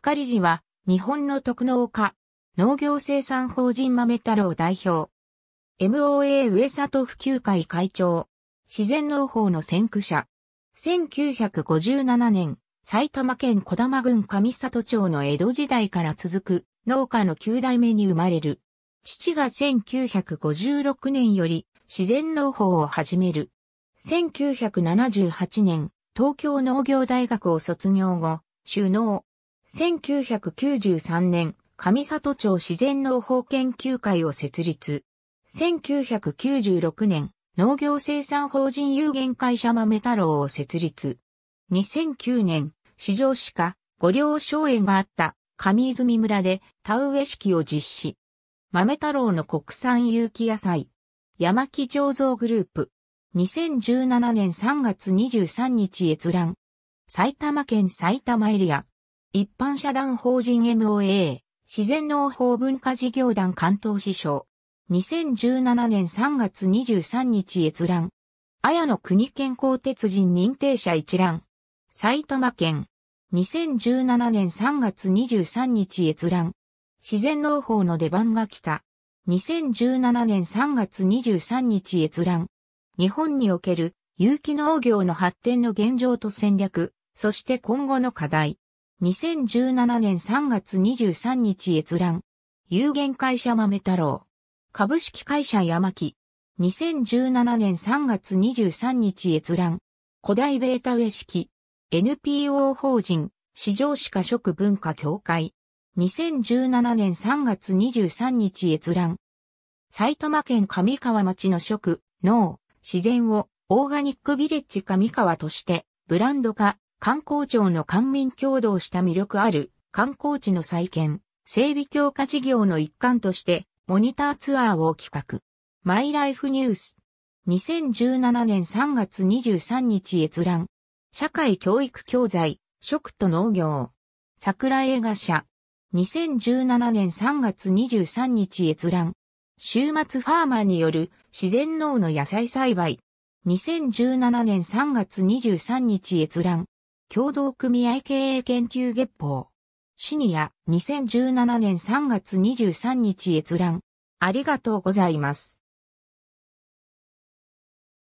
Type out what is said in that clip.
塚理事は、日本の特農家、農業生産法人豆太郎代表、MOA 上里普及会会長、自然農法の先駆者、1957年、埼玉県小玉郡上里町の江戸時代から続く農家の9代目に生まれる。父が1956年より自然農法を始める。1978年、東京農業大学を卒業後、首脳、1993年、上里町自然農法研究会を設立。1996年、農業生産法人有限会社豆太郎を設立。2009年、市場歯科、五稜荘園があった上泉村で田植え式を実施。豆太郎の国産有機野菜。山木醸造グループ。2017年3月23日閲覧。埼玉県埼玉エリア。一般社団法人 MOA、自然農法文化事業団関東支所。2017年3月23日閲覧。綾野国健康鉄人認定者一覧。埼玉県。2017年3月23日閲覧。自然農法の出番が来た。2017年3月23日閲覧。日本における有機農業の発展の現状と戦略、そして今後の課題。2017年3月23日閲覧。有限会社豆太郎。株式会社山木。2017年3月23日閲覧。古代ベータウイ式。NPO 法人、市場歯科食文化協会。2017年3月23日閲覧。埼玉県上川町の食、農、自然をオーガニックビレッジ上川としてブランド化、観光庁の官民共同した魅力ある観光地の再建、整備強化事業の一環としてモニターツアーを企画。マイライフニュース。2017年3月23日閲覧。社会教育教材、食と農業。桜映画社。2017年3月23日閲覧。週末ファーマーによる自然農の野菜栽培。2017年3月23日閲覧。共同組合経営研究月報。シニア2017年3月23日閲覧。ありがとうございます。